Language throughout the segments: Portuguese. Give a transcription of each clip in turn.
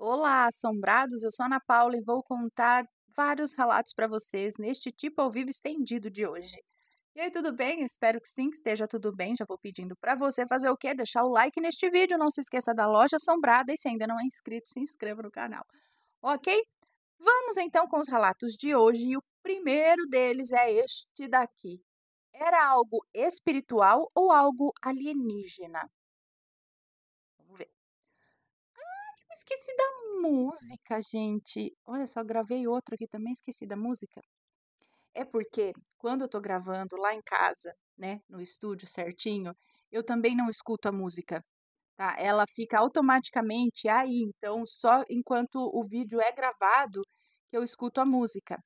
Olá, assombrados! Eu sou Ana Paula e vou contar vários relatos para vocês neste tipo ao vivo estendido de hoje. E aí, tudo bem? Espero que sim, que esteja tudo bem. Já vou pedindo para você fazer o quê? Deixar o like neste vídeo. Não se esqueça da Loja Assombrada e se ainda não é inscrito, se inscreva no canal. Ok? Vamos então com os relatos de hoje e o primeiro deles é este daqui. Era algo espiritual ou algo alienígena? Esqueci da música, gente. Olha só, gravei outro aqui também, esqueci da música. É porque quando eu tô gravando lá em casa, né, no estúdio certinho, eu também não escuto a música. Tá? Ela fica automaticamente aí, então só enquanto o vídeo é gravado que eu escuto a música.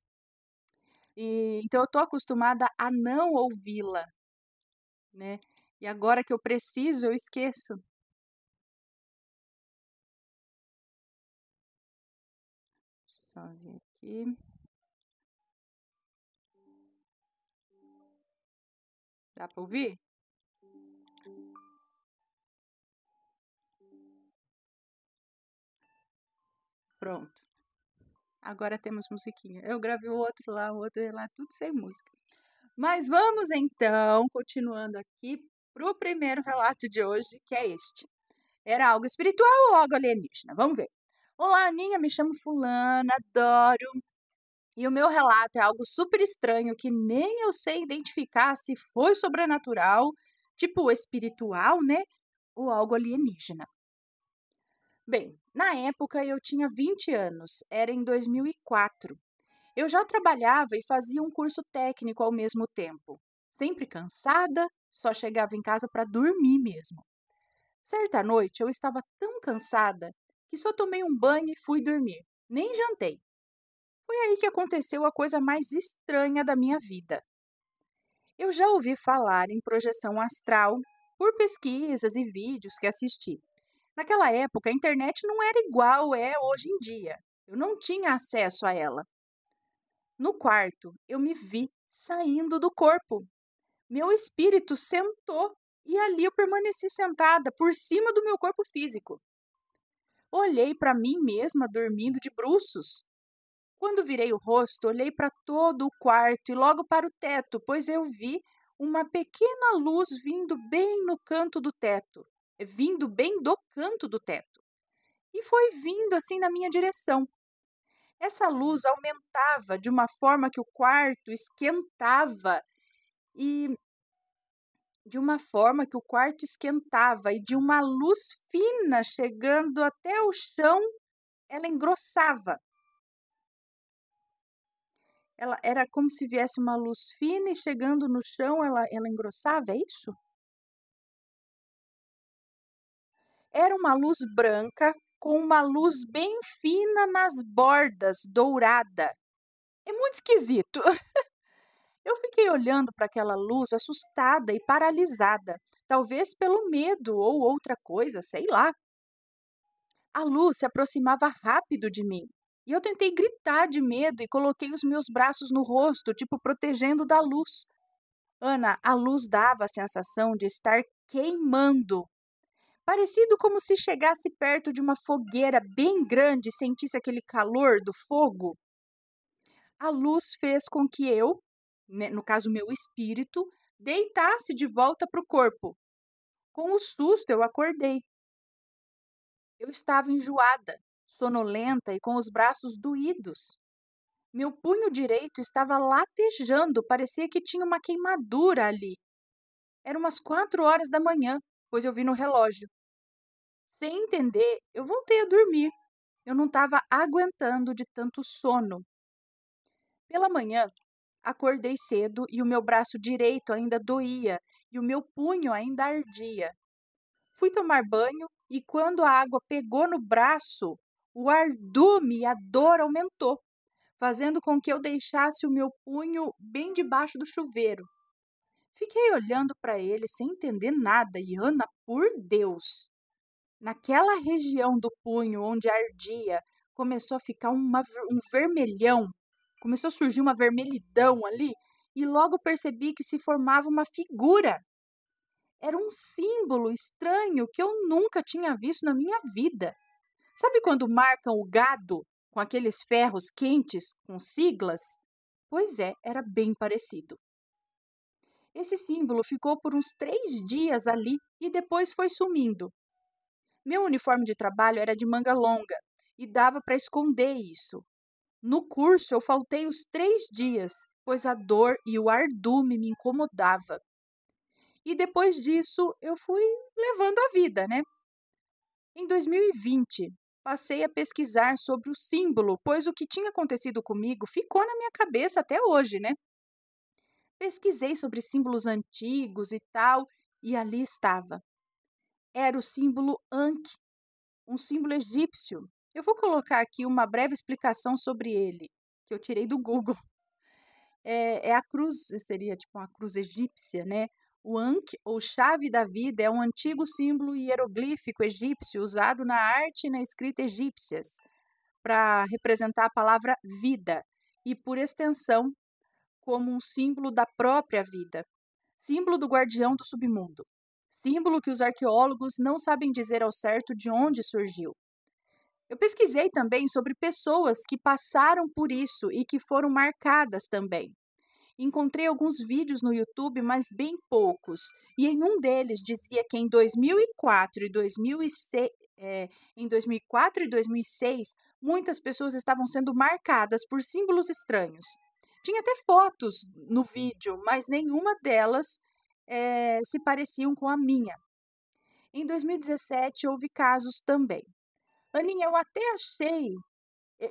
E, então eu tô acostumada a não ouvi-la, né? E agora que eu preciso, eu esqueço. só aqui. Dá para ouvir? Pronto. Agora temos musiquinha. Eu gravei o outro lá, o outro lá, tudo sem música. Mas vamos então, continuando aqui, para o primeiro relato de hoje, que é este. Era algo espiritual ou algo alienígena? Vamos ver. Olá, Aninha, me chamo Fulana, adoro. E o meu relato é algo super estranho que nem eu sei identificar se foi sobrenatural, tipo espiritual, né? Ou algo alienígena. Bem, na época eu tinha 20 anos, era em 2004. Eu já trabalhava e fazia um curso técnico ao mesmo tempo. Sempre cansada, só chegava em casa para dormir mesmo. Certa noite eu estava tão cansada que só tomei um banho e fui dormir. Nem jantei. Foi aí que aconteceu a coisa mais estranha da minha vida. Eu já ouvi falar em projeção astral por pesquisas e vídeos que assisti. Naquela época, a internet não era igual é hoje em dia. Eu não tinha acesso a ela. No quarto, eu me vi saindo do corpo. Meu espírito sentou e ali eu permaneci sentada por cima do meu corpo físico. Olhei para mim mesma dormindo de bruços. Quando virei o rosto, olhei para todo o quarto e logo para o teto, pois eu vi uma pequena luz vindo bem no canto do teto, eh, vindo bem do canto do teto. E foi vindo assim na minha direção. Essa luz aumentava de uma forma que o quarto esquentava e de uma forma que o quarto esquentava e de uma luz fina chegando até o chão, ela engrossava. Ela era como se viesse uma luz fina e chegando no chão ela, ela engrossava, é isso? Era uma luz branca com uma luz bem fina nas bordas, dourada. É muito esquisito. Eu fiquei olhando para aquela luz assustada e paralisada, talvez pelo medo ou outra coisa, sei lá. A luz se aproximava rápido de mim e eu tentei gritar de medo e coloquei os meus braços no rosto, tipo protegendo da luz. Ana, a luz dava a sensação de estar queimando. Parecido como se chegasse perto de uma fogueira bem grande e sentisse aquele calor do fogo. A luz fez com que eu, né, no caso meu espírito, deitasse de volta para o corpo. Com o susto, eu acordei. Eu estava enjoada, sonolenta e com os braços doídos. Meu punho direito estava latejando, parecia que tinha uma queimadura ali. Eram umas quatro horas da manhã, pois eu vi no relógio. Sem entender, eu voltei a dormir. Eu não estava aguentando de tanto sono. Pela manhã, Acordei cedo e o meu braço direito ainda doía e o meu punho ainda ardia. Fui tomar banho e quando a água pegou no braço, o ardume e a dor aumentou, fazendo com que eu deixasse o meu punho bem debaixo do chuveiro. Fiquei olhando para ele sem entender nada e Ana, por Deus! Naquela região do punho onde ardia, começou a ficar uma, um vermelhão Começou a surgir uma vermelhidão ali e logo percebi que se formava uma figura. Era um símbolo estranho que eu nunca tinha visto na minha vida. Sabe quando marcam o gado com aqueles ferros quentes com siglas? Pois é, era bem parecido. Esse símbolo ficou por uns três dias ali e depois foi sumindo. Meu uniforme de trabalho era de manga longa e dava para esconder isso. No curso, eu faltei os três dias, pois a dor e o ardume me incomodava. E depois disso, eu fui levando a vida, né? Em 2020, passei a pesquisar sobre o símbolo, pois o que tinha acontecido comigo ficou na minha cabeça até hoje, né? Pesquisei sobre símbolos antigos e tal, e ali estava. Era o símbolo Ankh, um símbolo egípcio eu vou colocar aqui uma breve explicação sobre ele, que eu tirei do Google. É, é a cruz, seria tipo uma cruz egípcia, né? O Ankh, ou chave da vida, é um antigo símbolo hieroglífico egípcio usado na arte e na escrita egípcias para representar a palavra vida e, por extensão, como um símbolo da própria vida, símbolo do guardião do submundo, símbolo que os arqueólogos não sabem dizer ao certo de onde surgiu. Eu pesquisei também sobre pessoas que passaram por isso e que foram marcadas também. Encontrei alguns vídeos no YouTube, mas bem poucos. E em um deles dizia que em 2004 e 2006, é, eh, em 2004 e 2006, muitas pessoas estavam sendo marcadas por símbolos estranhos. Tinha até fotos no vídeo, mas nenhuma delas é, se pareciam com a minha. Em 2017 houve casos também. Aninha, eu até achei,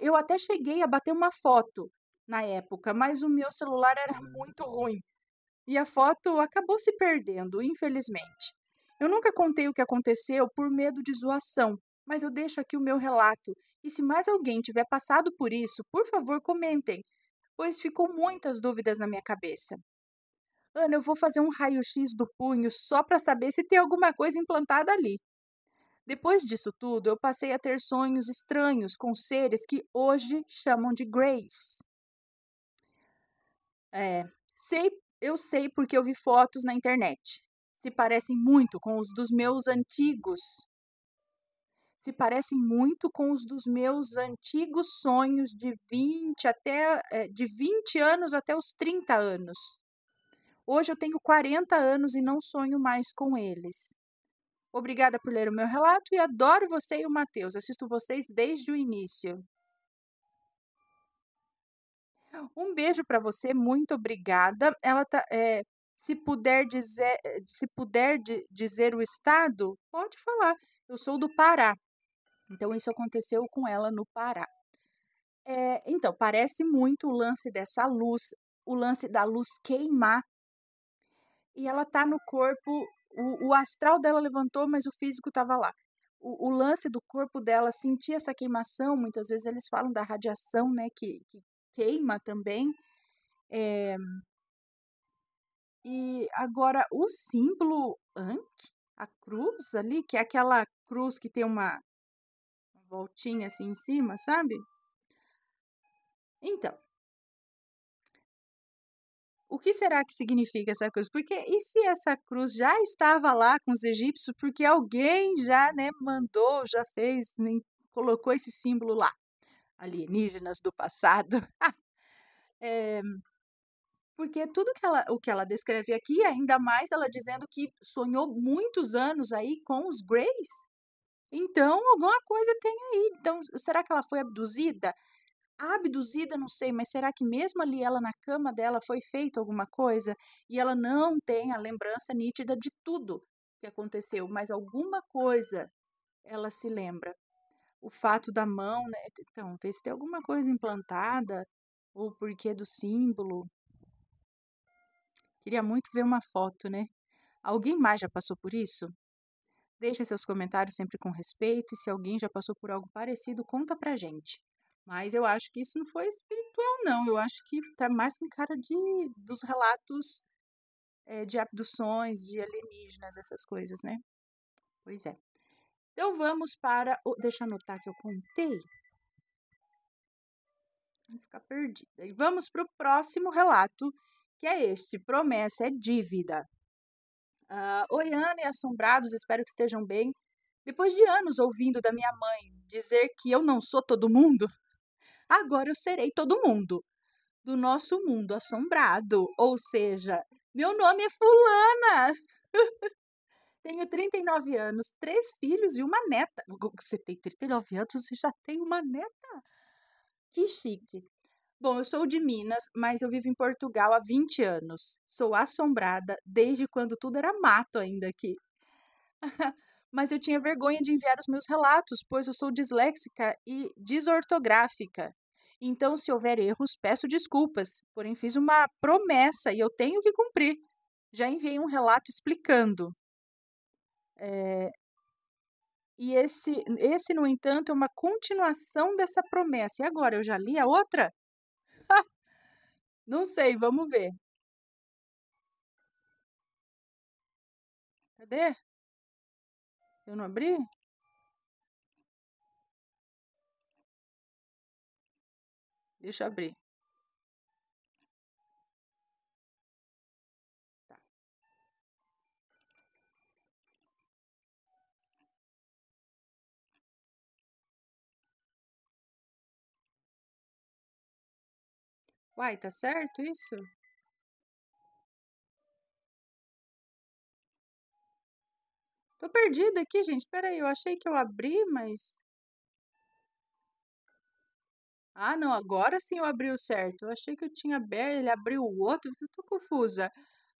eu até cheguei a bater uma foto na época, mas o meu celular era uhum. muito ruim e a foto acabou se perdendo, infelizmente. Eu nunca contei o que aconteceu por medo de zoação, mas eu deixo aqui o meu relato. E se mais alguém tiver passado por isso, por favor, comentem, pois ficou muitas dúvidas na minha cabeça. Ana, eu vou fazer um raio-x do punho só para saber se tem alguma coisa implantada ali. Depois disso tudo, eu passei a ter sonhos estranhos com seres que hoje chamam de Grace. É, sei, eu sei porque eu vi fotos na internet. Se parecem muito com os dos meus antigos. Se parecem muito com os dos meus antigos sonhos de 20 até é, de 20 anos até os 30 anos. Hoje eu tenho 40 anos e não sonho mais com eles. Obrigada por ler o meu relato e adoro você e o Matheus. Assisto vocês desde o início. Um beijo para você, muito obrigada. Ela tá, é, se puder dizer, se puder dizer o estado, pode falar. Eu sou do Pará. Então isso aconteceu com ela no Pará. É, então parece muito o lance dessa luz, o lance da luz queimar. E ela tá no corpo o, o astral dela levantou, mas o físico estava lá. O, o, lance do corpo dela sentia essa queimação, muitas vezes eles falam da radiação, né, que, que queima também. É... E agora o símbolo Ankh, a cruz ali, que é aquela cruz que tem uma voltinha assim em cima, sabe? Então, o que será que significa essa cruz? Porque e se essa cruz já estava lá com os egípcios, porque alguém já né, mandou, já fez, nem colocou esse símbolo lá? Alienígenas do passado. é, porque tudo que ela, o que ela descreve aqui, ainda mais ela dizendo que sonhou muitos anos aí com os Greys. Então, alguma coisa tem aí. Então, será que ela foi abduzida? abduzida, não sei, mas será que mesmo ali ela na cama dela foi feita alguma coisa e ela não tem a lembrança nítida de tudo que aconteceu, mas alguma coisa ela se lembra. O fato da mão, né? Então, vê se tem alguma coisa implantada ou o porquê do símbolo. Queria muito ver uma foto, né? Alguém mais já passou por isso? Deixe seus comentários sempre com respeito e se alguém já passou por algo parecido, conta pra gente. Mas eu acho que isso não foi espiritual, não. Eu acho que está mais com cara de, dos relatos é, de abduções, de alienígenas, essas coisas, né? Pois é. Então vamos para. O, deixa eu anotar que eu contei. Vou ficar perdida. E vamos para o próximo relato, que é este: Promessa é dívida. Uh, ah, Oi, Ana e assombrados, espero que estejam bem. Depois de anos ouvindo da minha mãe dizer que eu não sou todo mundo, agora eu serei todo mundo do nosso mundo assombrado. Ou seja, meu nome é Fulana. Tenho 39 anos, três filhos e uma neta. Você tem 39 anos, você já tem uma neta? Que chique. Bom, eu sou de Minas, mas eu vivo em Portugal há 20 anos. Sou assombrada desde quando tudo era mato ainda aqui. mas eu tinha vergonha de enviar os meus relatos, pois eu sou disléxica e desortográfica. Então, se houver erros, peço desculpas, porém fiz uma promessa e eu tenho que cumprir. Já enviei um relato explicando. É... E esse, esse, no entanto, é uma continuação dessa promessa. E agora, eu já li a outra? Não sei, vamos ver. Cadê? Eu não abri? Deixa eu abrir. Tá. Uai, tá certo isso? Tô perdida aqui, gente. Espera aí, eu achei que eu abri, mas... Ah, não, agora sim eu abri o certo. Eu achei que eu tinha aberto, ele abriu o outro, eu tô confusa.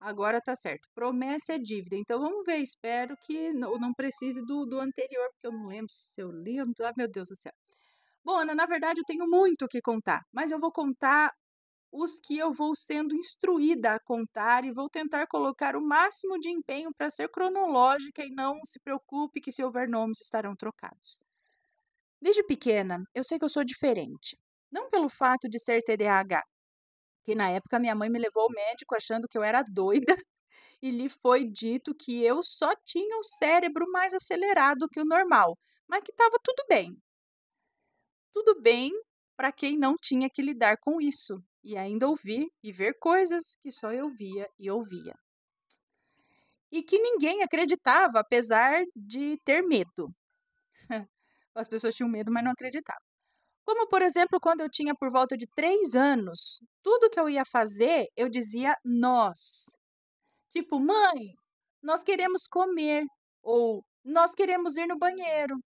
Agora tá certo. Promessa é dívida. Então vamos ver, espero que não, não precise do, do anterior, porque eu não lembro se eu li, ou não... ah, meu Deus do céu. Bom, Ana, na verdade eu tenho muito o que contar, mas eu vou contar os que eu vou sendo instruída a contar e vou tentar colocar o máximo de empenho para ser cronológica e não se preocupe que se houver nomes estarão trocados. Desde pequena, eu sei que eu sou diferente. Não pelo fato de ser TDAH, que na época minha mãe me levou ao médico achando que eu era doida e lhe foi dito que eu só tinha o cérebro mais acelerado que o normal, mas que estava tudo bem. Tudo bem para quem não tinha que lidar com isso e ainda ouvir e ver coisas que só eu via e ouvia. E que ninguém acreditava, apesar de ter medo. As pessoas tinham medo, mas não acreditavam. Como, por exemplo, quando eu tinha por volta de três anos, tudo que eu ia fazer, eu dizia nós. Tipo, mãe, nós queremos comer. Ou nós queremos ir no banheiro.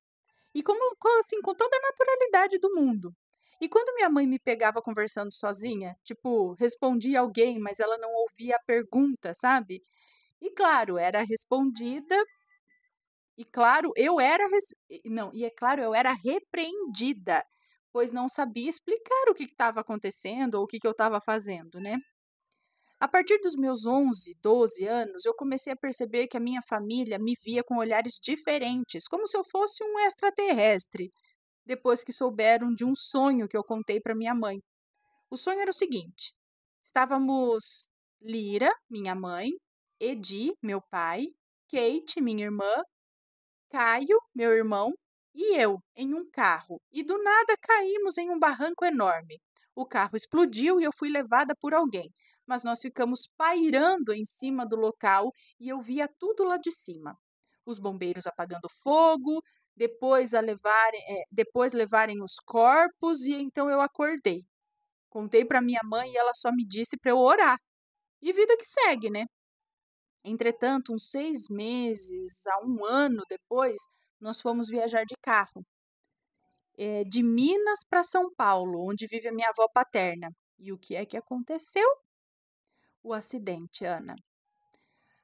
E como, assim, com toda a naturalidade do mundo. E quando minha mãe me pegava conversando sozinha, tipo, respondia alguém, mas ela não ouvia a pergunta, sabe? E claro, era respondida e claro, eu era. Res... Não, e é claro, eu era repreendida, pois não sabia explicar o que estava acontecendo ou o que, que eu estava fazendo, né? A partir dos meus 11, 12 anos, eu comecei a perceber que a minha família me via com olhares diferentes, como se eu fosse um extraterrestre, depois que souberam de um sonho que eu contei para minha mãe. O sonho era o seguinte: estávamos Lira, minha mãe, Edi, meu pai, Kate, minha irmã, Caio, meu irmão, e eu em um carro e do nada caímos em um barranco enorme. O carro explodiu e eu fui levada por alguém, mas nós ficamos pairando em cima do local e eu via tudo lá de cima. Os bombeiros apagando fogo, depois, a levarem, é, depois levarem os corpos e então eu acordei. Contei para minha mãe e ela só me disse para eu orar. E vida que segue, né? Entretanto, uns seis meses a um ano depois, nós fomos viajar de carro é, de Minas para São Paulo, onde vive a minha avó paterna. E o que é que aconteceu? O acidente, Ana.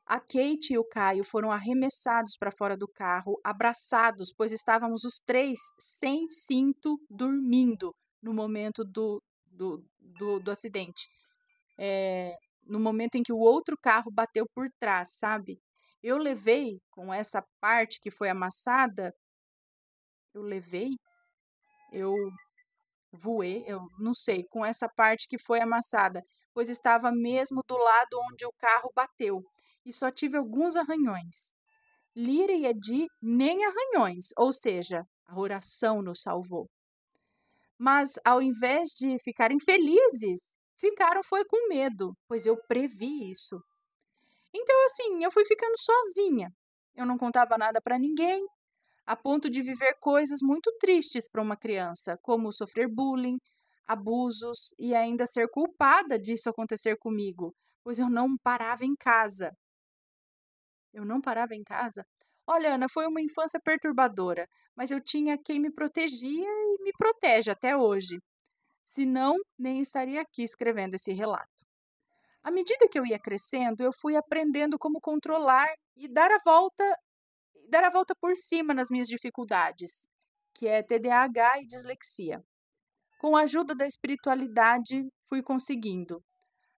A Kate e o Caio foram arremessados para fora do carro, abraçados, pois estávamos os três sem cinto dormindo no momento do, do, do, do acidente. É, no momento em que o outro carro bateu por trás, sabe? Eu levei com essa parte que foi amassada, eu levei, eu voei, eu não sei, com essa parte que foi amassada, pois estava mesmo do lado onde o carro bateu e só tive alguns arranhões. Lira e Edi nem arranhões, ou seja, a oração nos salvou. Mas ao invés de ficarem felizes, Ficaram foi com medo, pois eu previ isso. Então, assim, eu fui ficando sozinha. Eu não contava nada para ninguém, a ponto de viver coisas muito tristes para uma criança, como sofrer bullying, abusos e ainda ser culpada disso acontecer comigo, pois eu não parava em casa. Eu não parava em casa? Olha, Ana, foi uma infância perturbadora, mas eu tinha quem me protegia e me protege até hoje senão nem estaria aqui escrevendo esse relato. À medida que eu ia crescendo, eu fui aprendendo como controlar e dar a volta dar a volta por cima nas minhas dificuldades, que é TDAH e dislexia. Com a ajuda da espiritualidade, fui conseguindo.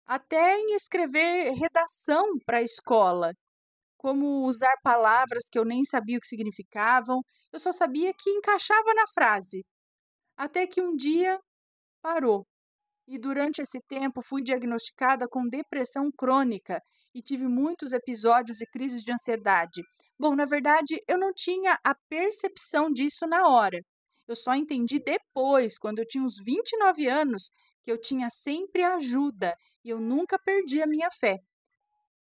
Até em escrever redação para a escola, como usar palavras que eu nem sabia o que significavam, eu só sabia que encaixava na frase. Até que um dia parou. E durante esse tempo fui diagnosticada com depressão crônica e tive muitos episódios e crises de ansiedade. Bom, na verdade, eu não tinha a percepção disso na hora. Eu só entendi depois, quando eu tinha uns 29 anos, que eu tinha sempre ajuda e eu nunca perdi a minha fé.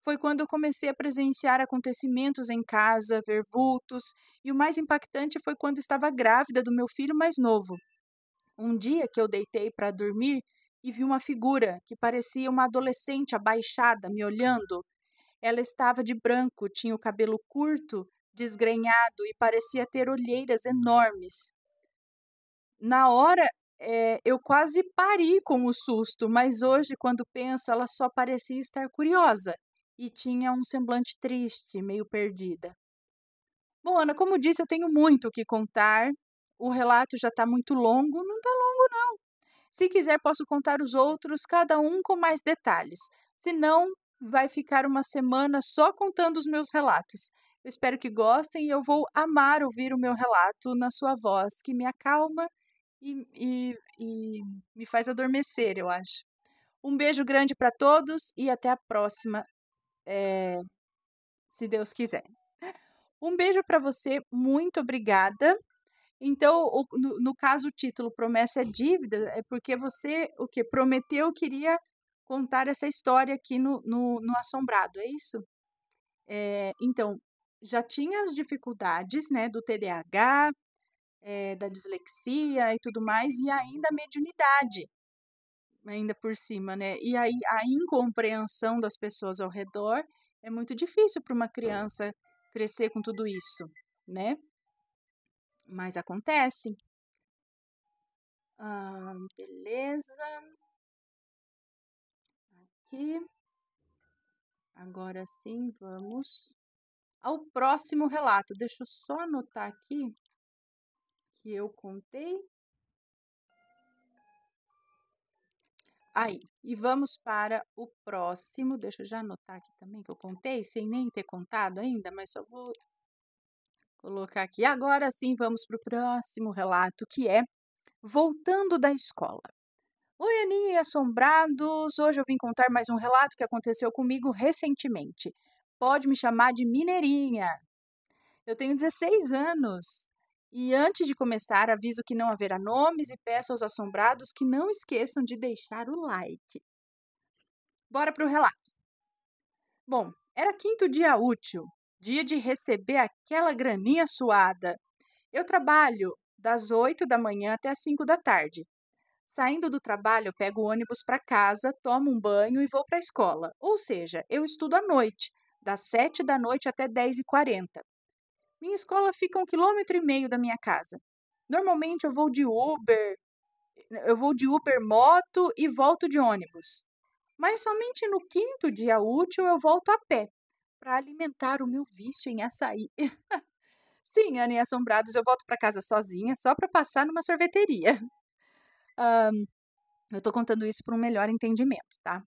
Foi quando eu comecei a presenciar acontecimentos em casa, ver vultos, e o mais impactante foi quando estava grávida do meu filho mais novo. Um dia que eu deitei para dormir e vi uma figura que parecia uma adolescente abaixada me olhando. Ela estava de branco, tinha o cabelo curto, desgrenhado e parecia ter olheiras enormes. Na hora, é, eu quase pari com o susto, mas hoje, quando penso, ela só parecia estar curiosa e tinha um semblante triste, meio perdida. Bom, Ana, como disse, eu tenho muito o que contar o relato já está muito longo, não está longo, não. Se quiser, posso contar os outros, cada um com mais detalhes. Se não, vai ficar uma semana só contando os meus relatos. Eu espero que gostem e eu vou amar ouvir o meu relato na sua voz, que me acalma e, e, e me faz adormecer, eu acho. Um beijo grande para todos e até a próxima, é, se Deus quiser. Um beijo para você, muito obrigada. Então, o, no, no, caso, o título Promessa é Dívida é porque você, o que? Prometeu queria contar essa história aqui no, no, no Assombrado, é isso? É, então, já tinha as dificuldades, né, do TDAH, é, eh, da dislexia e tudo mais, e ainda a mediunidade, ainda por cima, né? E aí a incompreensão das pessoas ao redor é muito difícil para uma criança crescer com tudo isso, né? Mas acontece. Ah, beleza. Aqui. Agora sim, vamos ao próximo relato. Deixa eu só anotar aqui que eu contei. Aí, e vamos para o próximo. Deixa eu já anotar aqui também que eu contei, sem nem ter contado ainda, mas só vou colocar aqui. Agora sim, vamos para o próximo relato, que é Voltando da Escola. Oi, Aninha e Assombrados! Hoje eu vim contar mais um relato que aconteceu comigo recentemente. Pode me chamar de Mineirinha. Eu tenho 16 anos e antes de começar, aviso que não haverá nomes e peço aos assombrados que não esqueçam de deixar o like. Bora para o relato. Bom, era quinto dia útil dia de receber aquela graninha suada. Eu trabalho das 8 da manhã até as 5 da tarde. Saindo do trabalho, eu pego o ônibus para casa, tomo um banho e vou para a escola. Ou seja, eu estudo à noite, das 7 da noite até 10h40. Minha escola fica um quilômetro e meio da minha casa. Normalmente eu vou de Uber, eu vou de Uber moto e volto de ônibus. Mas somente no quinto dia útil eu volto a pé, para alimentar o meu vício em açaí. Sim, Ana e Assombrados, eu volto para casa sozinha só para passar numa sorveteria. Um, eu estou contando isso para um melhor entendimento, tá?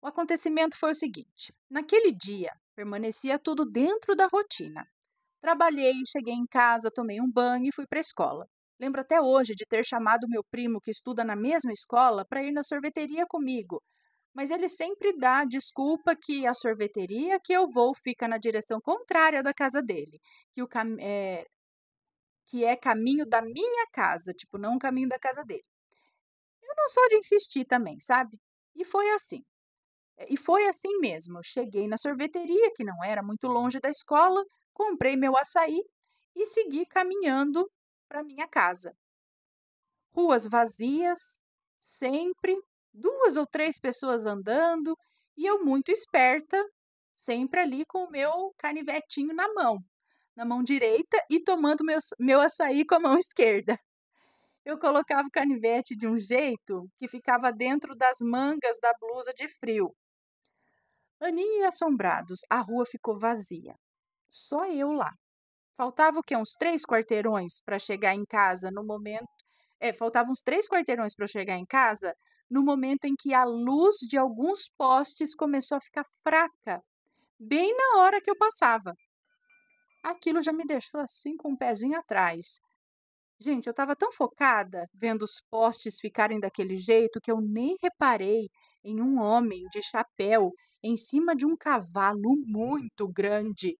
O acontecimento foi o seguinte: naquele dia, permanecia tudo dentro da rotina. Trabalhei, cheguei em casa, tomei um banho e fui para a escola. Lembro até hoje de ter chamado meu primo, que estuda na mesma escola, para ir na sorveteria comigo mas ele sempre dá a desculpa que a sorveteria que eu vou fica na direção contrária da casa dele, que o cam é, que é caminho da minha casa, tipo, não o caminho da casa dele. Eu não sou de insistir também, sabe? E foi assim. Eh, e foi assim mesmo. Eu cheguei na sorveteria, que não era muito longe da escola, comprei meu açaí e segui caminhando para minha casa. Ruas vazias, sempre duas ou três pessoas andando e eu muito esperta, sempre ali com o meu canivetinho na mão, na mão direita e tomando meu, meu açaí com a mão esquerda. Eu colocava o canivete de um jeito que ficava dentro das mangas da blusa de frio. Aninha e assombrados, a rua ficou vazia. Só eu lá. Faltava o que uns três quarteirões para chegar em casa no momento. É, faltavam uns três quarteirões para eu chegar em casa no momento em que a luz de alguns postes começou a ficar fraca, bem na hora que eu passava. Aquilo já me deixou assim com um pezinho atrás. Gente, eu estava tão focada vendo os postes ficarem daquele jeito que eu nem reparei em um homem de chapéu em cima de um cavalo muito grande.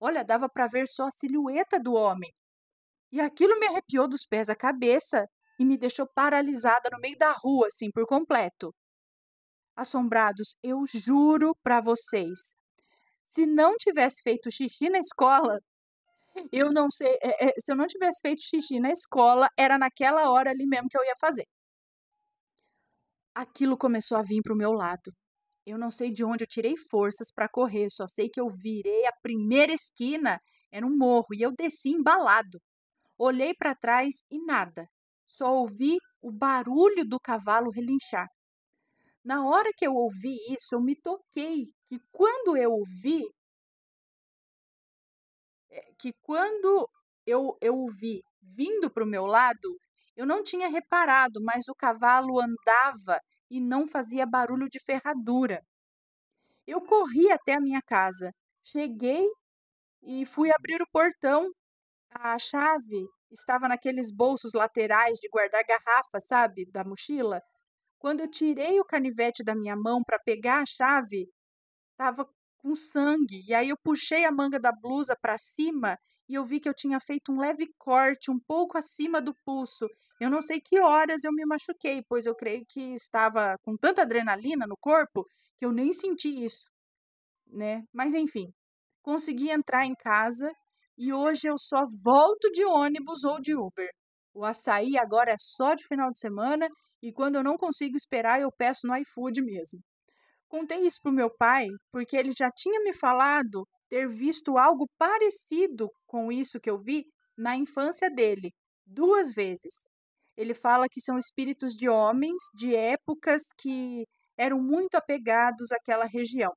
Olha, dava para ver só a silhueta do homem. E aquilo me arrepiou dos pés à cabeça e me deixou paralisada no meio da rua, assim, por completo. Assombrados, eu juro para vocês, se não tivesse feito xixi na escola, eu não sei, é, é, se eu não tivesse feito xixi na escola, era naquela hora ali mesmo que eu ia fazer. Aquilo começou a vir pro meu lado. Eu não sei de onde eu tirei forças para correr, só sei que eu virei a primeira esquina, era um morro, e eu desci embalado. Olhei para trás e nada. Só ouvi o barulho do cavalo relinchar. Na hora que eu ouvi isso, eu me toquei que quando eu ouvi eh, que quando eu, eu ouvi vi vindo para o meu lado, eu não tinha reparado, mas o cavalo andava e não fazia barulho de ferradura. Eu corri até a minha casa, cheguei e fui abrir o portão. A chave estava naqueles bolsos laterais de guardar garrafa, sabe, da mochila. Quando eu tirei o canivete da minha mão para pegar a chave, estava com sangue. E aí eu puxei a manga da blusa para cima e eu vi que eu tinha feito um leve corte um pouco acima do pulso. Eu não sei que horas eu me machuquei, pois eu creio que estava com tanta adrenalina no corpo que eu nem senti isso, né? Mas enfim, consegui entrar em casa e hoje eu só volto de ônibus ou de Uber. O açaí agora é só de final de semana e quando eu não consigo esperar, eu peço no iFood mesmo. Contei isso para o meu pai porque ele já tinha me falado ter visto algo parecido com isso que eu vi na infância dele, duas vezes. Ele fala que são espíritos de homens de épocas que eram muito apegados àquela região.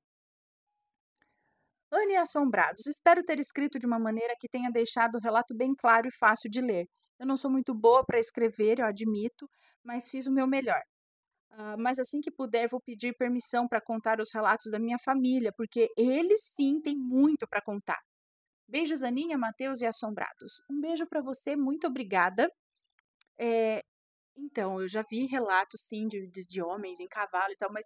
Anne e Assombrados, espero ter escrito de uma maneira que tenha deixado o relato bem claro e fácil de ler. Eu não sou muito boa para escrever, eu admito, mas fiz o meu melhor. Uh, mas assim que puder, vou pedir permissão para contar os relatos da minha família, porque eles sim têm muito para contar. Beijos, Aninha, Matheus e Assombrados. Um beijo para você, muito obrigada. É, então, eu já vi relatos, sim, de, de, de homens em cavalo e tal, mas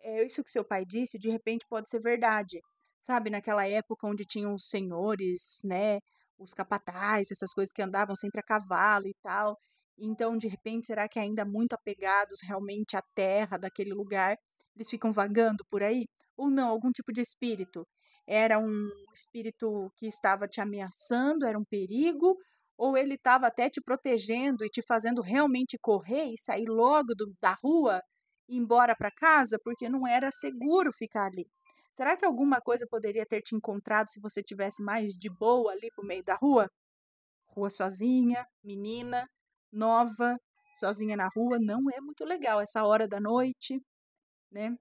é, isso que seu pai disse, de repente pode ser verdade sabe, naquela época onde tinham os senhores, né, os capatazes, essas coisas que andavam sempre a cavalo e tal. Então, de repente, será que ainda muito apegados realmente à terra daquele lugar, eles ficam vagando por aí? Ou não, algum tipo de espírito? Era um espírito que estava te ameaçando, era um perigo, ou ele estava até te protegendo e te fazendo realmente correr e sair logo do, da rua e ir embora para casa, porque não era seguro ficar ali. Será que alguma coisa poderia ter te encontrado se você tivesse mais de boa ali pro meio da rua? Rua sozinha, menina, nova, sozinha na rua, não é muito legal essa hora da noite, né?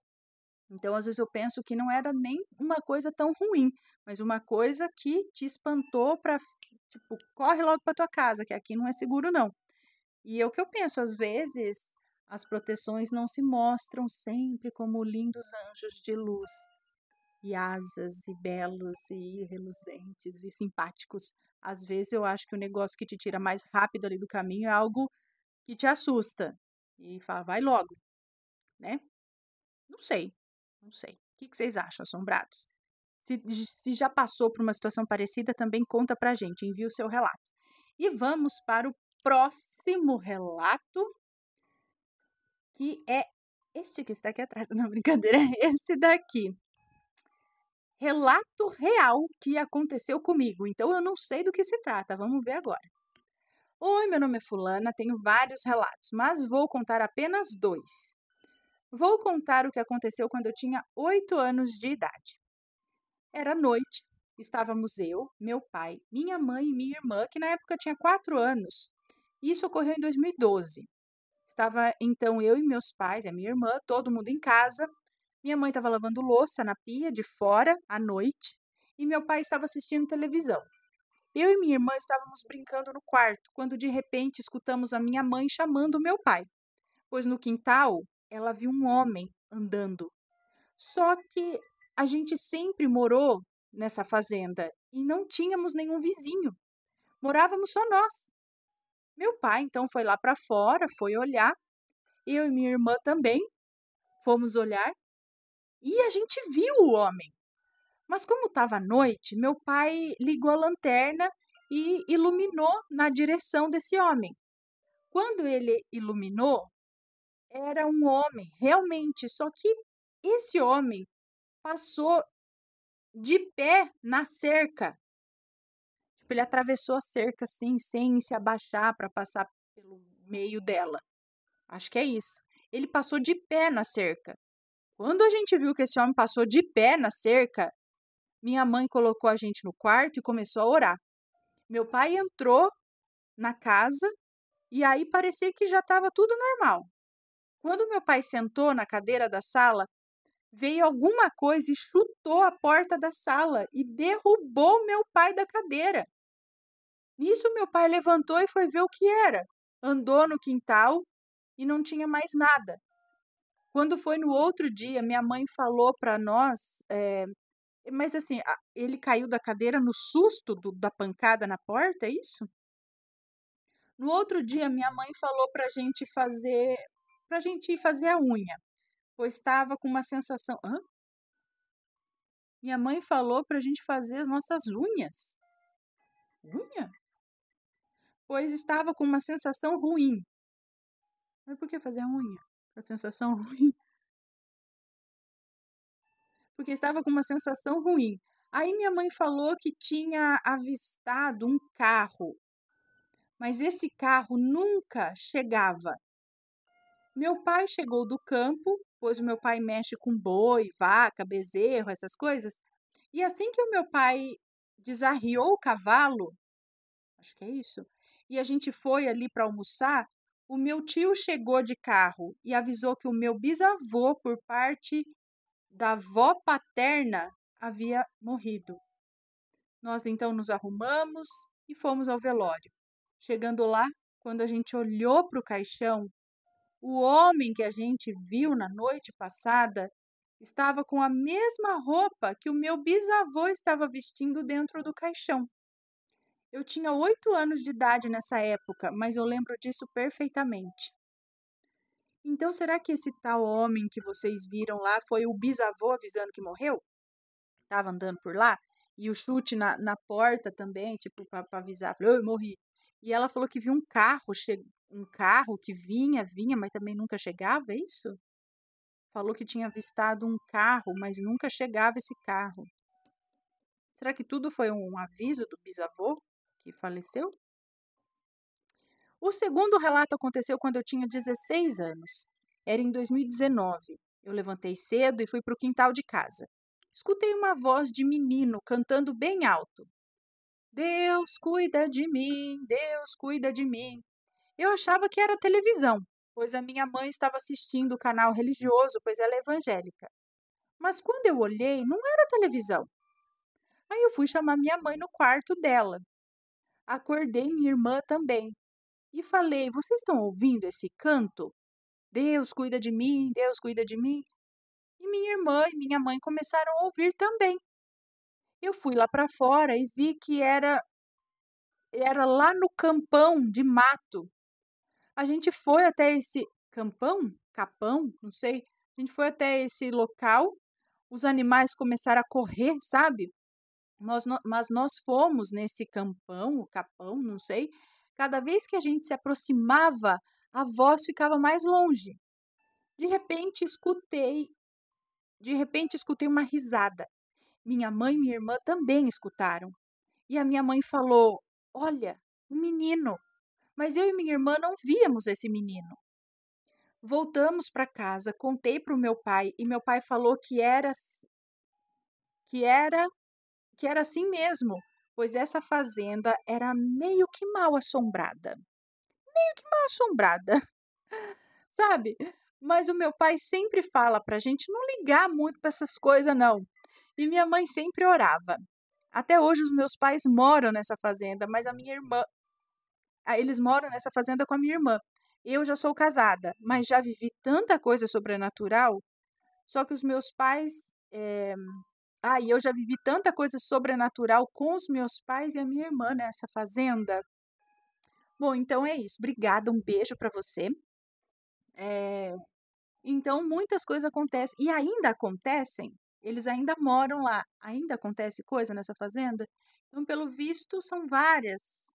Então, às vezes eu penso que não era nem uma coisa tão ruim, mas uma coisa que te espantou para tipo, corre logo para tua casa, que aqui não é seguro não. E é o que eu penso, às vezes as proteções não se mostram sempre como lindos anjos de luz e asas e belos e reluzentes e simpáticos. Às vezes eu acho que o negócio que te tira mais rápido ali do caminho é algo que te assusta e fala, vai logo, né? Não sei, não sei. O que, vocês acham, assombrados? Se, se já passou por uma situação parecida, também conta pra gente, envia o seu relato. E vamos para o próximo relato, que é este que está aqui atrás, não, brincadeira, é esse daqui relato real que aconteceu comigo. Então eu não sei do que se trata, vamos ver agora. Oi, meu nome é Fulana, tenho vários relatos, mas vou contar apenas dois. Vou contar o que aconteceu quando eu tinha 8 anos de idade. Era noite, estávamos eu, meu pai, minha mãe e minha irmã, que na época tinha 4 anos. Isso ocorreu em 2012. Estava então eu e meus pais a minha irmã, todo mundo em casa, minha mãe estava lavando louça na pia de fora à noite e meu pai estava assistindo televisão. Eu e minha irmã estávamos brincando no quarto quando de repente escutamos a minha mãe chamando meu pai, pois no quintal ela viu um homem andando. Só que a gente sempre morou nessa fazenda e não tínhamos nenhum vizinho. Morávamos só nós. Meu pai então foi lá para fora, foi olhar. Eu e minha irmã também fomos olhar e a gente viu o homem. Mas como estava noite, meu pai ligou a lanterna e iluminou na direção desse homem. Quando ele iluminou, era um homem, realmente, só que esse homem passou de pé na cerca. Tipo, ele atravessou a cerca assim, sem se abaixar para passar pelo meio dela. Acho que é isso. Ele passou de pé na cerca. Quando a gente viu que esse homem passou de pé na cerca, minha mãe colocou a gente no quarto e começou a orar. Meu pai entrou na casa e aí parecia que já estava tudo normal. Quando meu pai sentou na cadeira da sala, veio alguma coisa e chutou a porta da sala e derrubou meu pai da cadeira. Nisso, meu pai levantou e foi ver o que era. Andou no quintal e não tinha mais nada. Quando foi no outro dia, minha mãe falou para nós, é, mas assim, ele caiu da cadeira no susto do, da pancada na porta, é isso? No outro dia, minha mãe falou para gente fazer, pra gente fazer a unha, pois estava com uma sensação. Hã? Minha mãe falou pra gente fazer as nossas unhas. Unha? Pois estava com uma sensação ruim. Mas por que fazer a unha? com a sensação ruim. Porque estava com uma sensação ruim. Aí minha mãe falou que tinha avistado um carro, mas esse carro nunca chegava. Meu pai chegou do campo, pois o meu pai mexe com boi, vaca, bezerro, essas coisas. E assim que o meu pai desarriou o cavalo, acho que é isso, e a gente foi ali para almoçar, o meu tio chegou de carro e avisou que o meu bisavô, por parte da avó paterna, havia morrido. Nós então nos arrumamos e fomos ao velório. Chegando lá, quando a gente olhou para o caixão, o homem que a gente viu na noite passada estava com a mesma roupa que o meu bisavô estava vestindo dentro do caixão. Eu tinha oito anos de idade nessa época, mas eu lembro disso perfeitamente. Então, será que esse tal homem que vocês viram lá foi o bisavô avisando que morreu? Tava andando por lá? E o chute na, na porta também, tipo, pra, avisar. eu morri. E ela falou que viu um carro, um carro que vinha, vinha, mas também nunca chegava, é isso? Falou que tinha avistado um carro, mas nunca chegava esse carro. Será que tudo foi um aviso do bisavô? que faleceu. O segundo relato aconteceu quando eu tinha 16 anos. Era em 2019. Eu levantei cedo e fui para o quintal de casa. Escutei uma voz de menino cantando bem alto. Deus cuida de mim, Deus cuida de mim. Eu achava que era televisão, pois a minha mãe estava assistindo o canal religioso, pois ela é evangélica. Mas quando eu olhei, não era televisão. Aí eu fui chamar minha mãe no quarto dela acordei minha irmã também e falei: Vocês estão ouvindo esse canto? Deus cuida de mim, Deus cuida de mim. E minha irmã e minha mãe começaram a ouvir também. Eu fui lá para fora e vi que era era lá no campão de mato. A gente foi até esse campão, capão, não sei. A gente foi até esse local. Os animais começaram a correr, sabe? mas nós fomos nesse campão, capão, não sei, cada vez que a gente se aproximava, a voz ficava mais longe. De repente escutei, de repente escutei uma risada. Minha mãe e minha irmã também escutaram. E a minha mãe falou: Olha, um menino. Mas eu e minha irmã não víamos esse menino. Voltamos para casa, contei para o meu pai e meu pai falou que era que era que era assim mesmo, pois essa fazenda era meio que mal assombrada. Meio que mal assombrada. Sabe? Mas o meu pai sempre fala pra gente não ligar muito para essas coisas, não. E minha mãe sempre orava. Até hoje os meus pais moram nessa fazenda, mas a minha irmã. Eles moram nessa fazenda com a minha irmã. Eu já sou casada, mas já vivi tanta coisa sobrenatural. Só que os meus pais é, ah, e eu já vivi tanta coisa sobrenatural com os meus pais e a minha irmã nessa fazenda. Bom, então é isso. Obrigada, um beijo para você. É... Então, muitas coisas acontecem. E ainda acontecem, eles ainda moram lá. Ainda acontece coisa nessa fazenda. Então, pelo visto, são várias,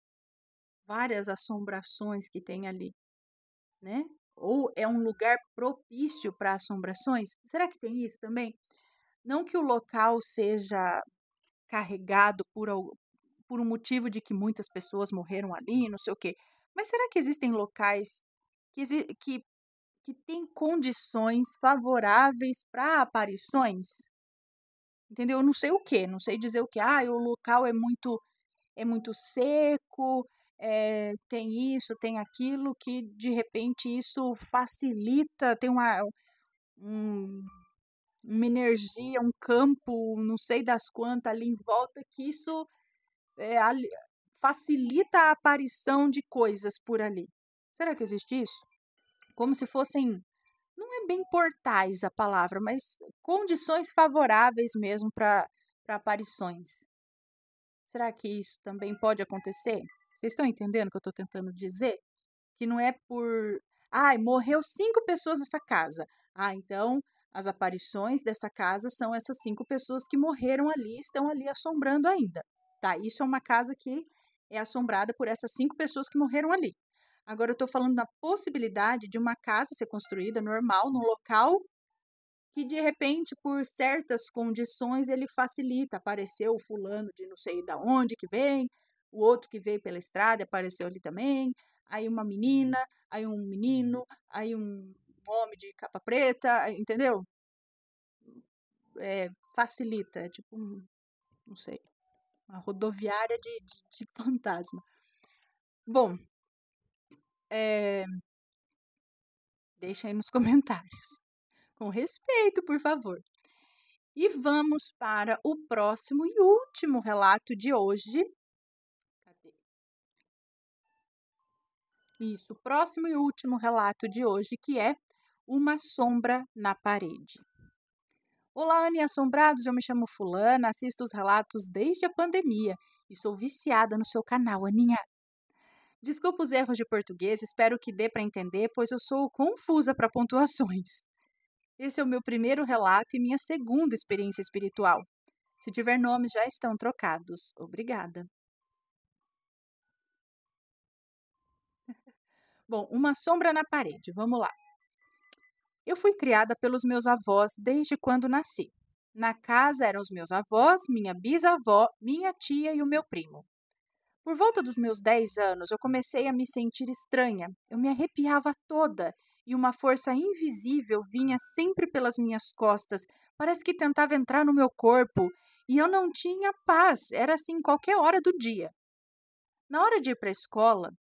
várias assombrações que tem ali, né? Ou é um lugar propício para assombrações? Será que tem isso também? Não que o local seja carregado por, por um motivo de que muitas pessoas morreram ali, não sei o quê. Mas será que existem locais que, que, que têm condições favoráveis para aparições? Entendeu? Eu não sei o que, não sei dizer o que. Ah, o local é muito é muito seco, é, tem isso, tem aquilo, que de repente isso facilita, tem uma, um uma energia, um campo, não sei das quantas ali em volta, que isso é, ali, facilita a aparição de coisas por ali. Será que existe isso? Como se fossem, não é bem portais a palavra, mas condições favoráveis mesmo para aparições. Será que isso também pode acontecer? Vocês estão entendendo o que eu estou tentando dizer? Que não é por. Ai, morreu cinco pessoas nessa casa. Ah, então as aparições dessa casa são essas cinco pessoas que morreram ali e estão ali assombrando ainda. Tá, isso é uma casa que é assombrada por essas cinco pessoas que morreram ali. Agora eu estou falando da possibilidade de uma casa ser construída normal num local que de repente por certas condições ele facilita. Apareceu o fulano de não sei da onde que vem, o outro que veio pela estrada apareceu ali também, aí uma menina, uhum. aí um menino, uhum. aí um um homem de capa preta, entendeu? É, facilita, é tipo, não sei, uma rodoviária de, de, de fantasma. Bom, é, deixa aí nos comentários. Com respeito, por favor. E vamos para o próximo e último relato de hoje. Cadê? Isso, o próximo e último relato de hoje, que é uma sombra na parede. Olá, Anne Assombrados, eu me chamo Fulana, assisto os relatos desde a pandemia e sou viciada no seu canal, Aninha. Desculpa os erros de português, espero que dê para entender, pois eu sou confusa para pontuações. Esse é o meu primeiro relato e minha segunda experiência espiritual. Se tiver nomes, já estão trocados. Obrigada. Bom, uma sombra na parede, vamos lá. Eu fui criada pelos meus avós desde quando nasci. Na casa eram os meus avós, minha bisavó, minha tia e o meu primo. Por volta dos meus 10 anos, eu comecei a me sentir estranha. Eu me arrepiava toda e uma força invisível vinha sempre pelas minhas costas, parece que tentava entrar no meu corpo, e eu não tinha paz, era assim qualquer hora do dia. Na hora de ir para a escola,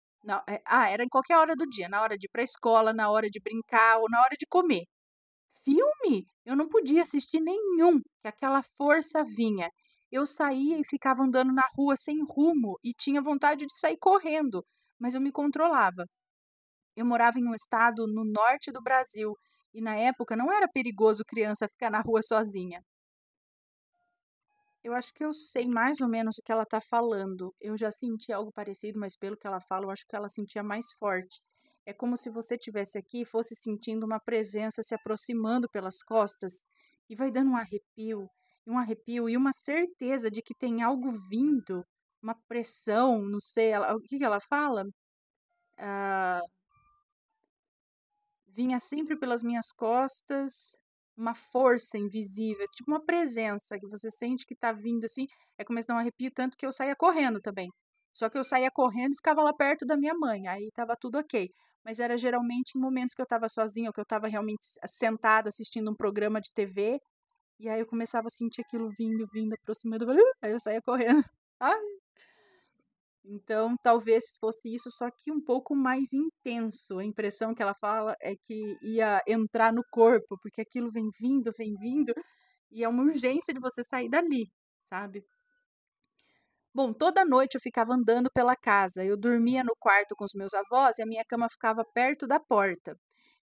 é, ah, era em qualquer hora do dia, na hora de ir pra escola, na hora de brincar ou na hora de comer. Filme, eu não podia assistir nenhum, que aquela força vinha. Eu saía e ficava andando na rua sem rumo e tinha vontade de sair correndo, mas eu me controlava. Eu morava em um estado no norte do Brasil e na época não era perigoso criança ficar na rua sozinha. Eu acho que eu sei mais ou menos o que ela está falando. Eu já senti algo parecido, mas pelo que ela fala, eu acho que ela sentia mais forte. É como se você tivesse aqui e fosse sentindo uma presença se aproximando pelas costas e vai dando um arrepio, um arrepio e uma certeza de que tem algo vindo, uma pressão, não sei, ela, o que, que ela fala? Ah, vinha sempre pelas minhas costas, uma força invisível, tipo uma presença que você sente que tá vindo assim. É como a não arrepio, tanto que eu saía correndo também. Só que eu saía correndo e ficava lá perto da minha mãe, aí tava tudo ok. Mas era geralmente em momentos que eu tava sozinha, ou que eu tava realmente sentada assistindo um programa de TV. E aí eu começava a sentir aquilo vindo, vindo, aproximando. Aí eu saía correndo. Ai, então, talvez fosse isso, só que um pouco mais intenso. A impressão que ela fala é que ia entrar no corpo, porque aquilo vem vindo, vem vindo, e é uma urgência de você sair dali, sabe? Bom, toda noite eu ficava andando pela casa. Eu dormia no quarto com os meus avós e a minha cama ficava perto da porta.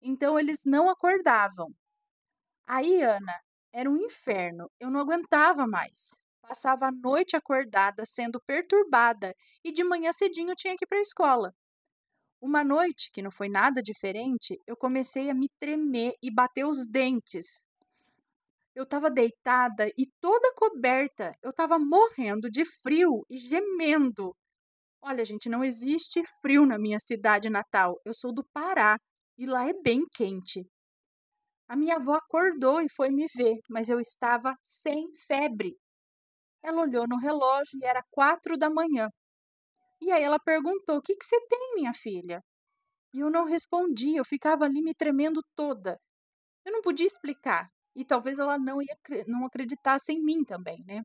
Então eles não acordavam. Aí, Ana, era um inferno. Eu não aguentava mais. Passava a noite acordada, sendo perturbada, e de manhã cedinho tinha que ir para a escola. Uma noite, que não foi nada diferente, eu comecei a me tremer e bater os dentes. Eu estava deitada e toda coberta, eu estava morrendo de frio e gemendo. Olha, gente, não existe frio na minha cidade natal. Eu sou do Pará e lá é bem quente. A minha avó acordou e foi me ver, mas eu estava sem febre. Ela olhou no relógio e era quatro da manhã. E aí ela perguntou: O que, que você tem, minha filha? E eu não respondi, eu ficava ali me tremendo toda. Eu não podia explicar. E talvez ela não, ia, não acreditasse em mim também, né?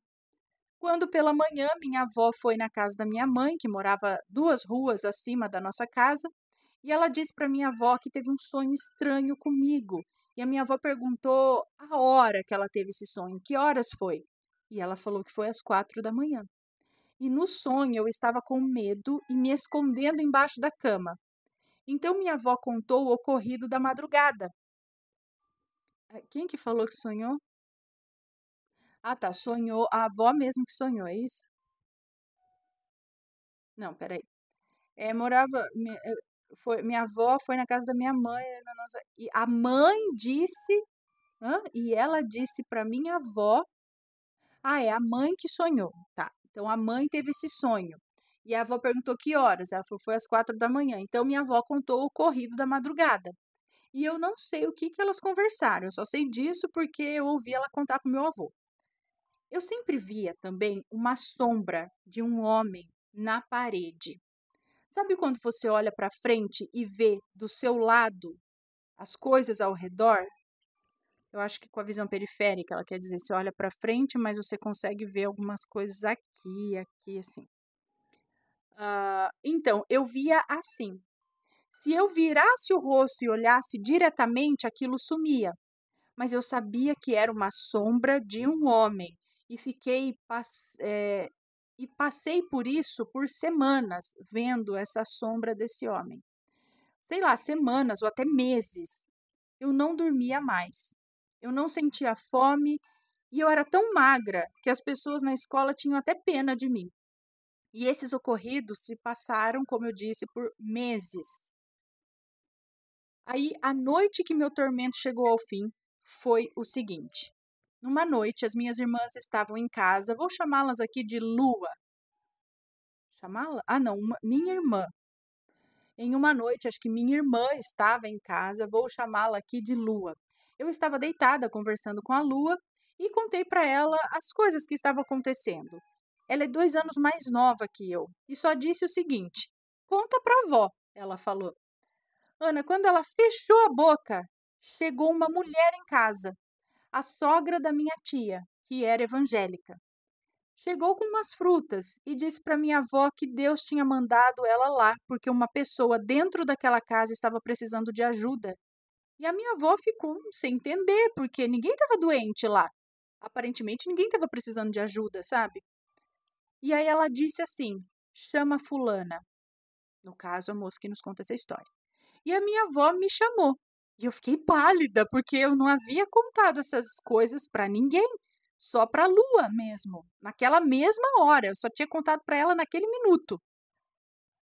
Quando pela manhã minha avó foi na casa da minha mãe, que morava duas ruas acima da nossa casa, e ela disse para minha avó que teve um sonho estranho comigo. E a minha avó perguntou a hora que ela teve esse sonho, que horas foi. E ela falou que foi às quatro da manhã. E no sonho eu estava com medo e me escondendo embaixo da cama. Então minha avó contou o ocorrido da madrugada. Quem que falou que sonhou? Ah, tá. Sonhou a avó mesmo que sonhou, é isso? Não, peraí. É, morava. Minha, eh, foi, minha avó foi na casa da minha mãe. Na nossa, e a mãe disse. Hã? E ela disse para minha avó ah, é a mãe que sonhou. Tá. Então a mãe teve esse sonho. E a avó perguntou que horas. Ela falou, foi às quatro da manhã. Então minha avó contou o corrido da madrugada. E eu não sei o que, que elas conversaram. Eu só sei disso porque eu ouvi ela contar para meu avô. Eu sempre via também uma sombra de um homem na parede. Sabe quando você olha para frente e vê do seu lado as coisas ao redor? Eu acho que com a visão periférica, ela quer dizer, você olha para frente, mas você consegue ver algumas coisas aqui, aqui, assim. Uh, então, eu via assim. Se eu virasse o rosto e olhasse diretamente, aquilo sumia. Mas eu sabia que era uma sombra de um homem e fiquei é, e passei por isso por semanas vendo essa sombra desse homem. Sei lá, semanas ou até meses. Eu não dormia mais eu não sentia fome e eu era tão magra que as pessoas na escola tinham até pena de mim. E esses ocorridos se passaram, como eu disse, por meses. Aí, a noite que meu tormento chegou ao fim foi o seguinte. Numa noite, as minhas irmãs estavam em casa, vou chamá-las aqui de Lua. Chamá-la? Ah, não, uma, minha irmã. Em uma noite, acho que minha irmã estava em casa, vou chamá-la aqui de Lua. Eu estava deitada conversando com a Lua e contei para ela as coisas que estavam acontecendo. Ela é dois anos mais nova que eu e só disse o seguinte: Conta para a vó, ela falou. Ana, quando ela fechou a boca, chegou uma mulher em casa, a sogra da minha tia, que era evangélica. Chegou com umas frutas e disse para minha avó que Deus tinha mandado ela lá porque uma pessoa dentro daquela casa estava precisando de ajuda e a minha avó ficou sem entender, porque ninguém estava doente lá. Aparentemente ninguém estava precisando de ajuda, sabe? E aí ela disse assim: chama Fulana. No caso, a moça que nos conta essa história. E a minha avó me chamou. E eu fiquei pálida, porque eu não havia contado essas coisas para ninguém, só para a lua mesmo, naquela mesma hora. Eu só tinha contado para ela naquele minuto.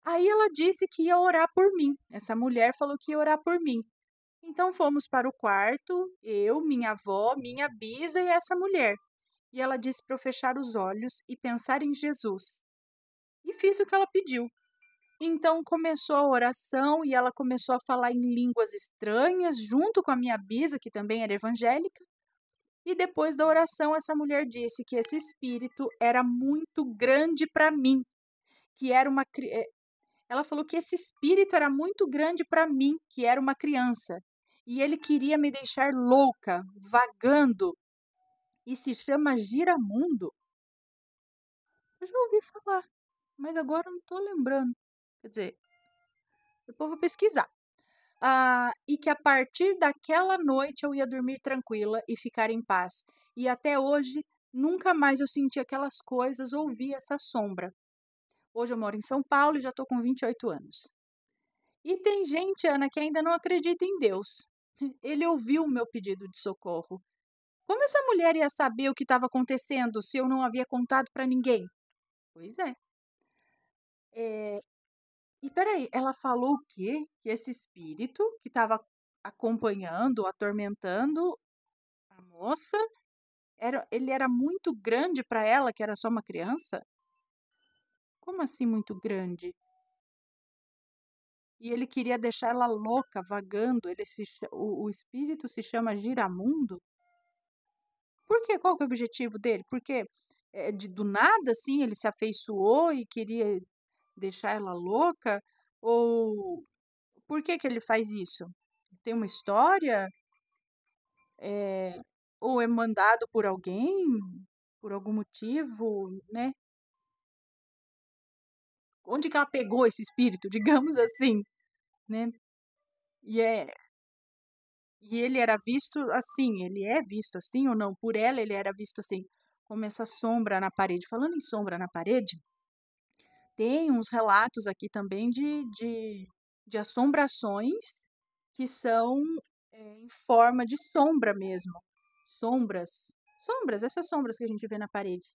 Aí ela disse que ia orar por mim. Essa mulher falou que ia orar por mim. Então fomos para o quarto, eu, minha avó, minha bisa e essa mulher. E ela disse para eu fechar os olhos e pensar em Jesus. E fiz o que ela pediu. Então começou a oração e ela começou a falar em línguas estranhas, junto com a minha bisa, que também era evangélica. E depois da oração, essa mulher disse que esse espírito era muito grande para mim, que era uma eh, ela falou que esse espírito era muito grande para mim, que era uma criança, e ele queria me deixar louca, vagando, e se chama Giramundo. Eu já ouvi falar, mas agora não estou lembrando. Quer dizer, depois vou pesquisar. Ah, e que a partir daquela noite eu ia dormir tranquila e ficar em paz. E até hoje, nunca mais eu senti aquelas coisas, ouvi essa sombra. Hoje eu moro em São Paulo e já estou com 28 anos. E tem gente, Ana, que ainda não acredita em Deus. Ele ouviu o meu pedido de socorro. Como essa mulher ia saber o que estava acontecendo se eu não havia contado para ninguém? Pois é. é. E peraí, ela falou o quê? Que esse espírito que estava acompanhando, atormentando a moça, era, ele era muito grande para ela, que era só uma criança? Como assim muito grande? e ele queria deixar ela louca, vagando. Ele se, o, o espírito se chama Giramundo. Por quê? Qual que é o objetivo dele? Porque é, de, do nada, assim, ele se afeiçoou e queria deixar ela louca? Ou por que, que ele faz isso? Tem uma história? É, ou é mandado por alguém? Por algum motivo, né? onde que ela pegou esse espírito, digamos assim né? E é e ele era visto assim, ele é visto assim ou não por ela, ele era visto assim, como essa sombra na parede. Falando em sombra na parede, tem uns relatos aqui também de, de, de assombrações que são é, em forma de sombra mesmo. Sombras. Sombras, essas sombras que a gente vê na parede.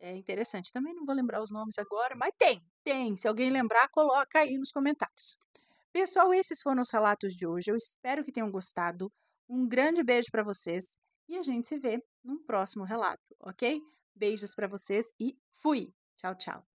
É interessante. Também não vou lembrar os nomes agora, mas tem, tem. Se alguém lembrar, coloca aí nos comentários. Pessoal, esses foram os relatos de hoje. Eu espero que tenham gostado. Um grande beijo para vocês e a gente se vê num próximo relato, ok? Beijos para vocês e fui! Tchau, tchau!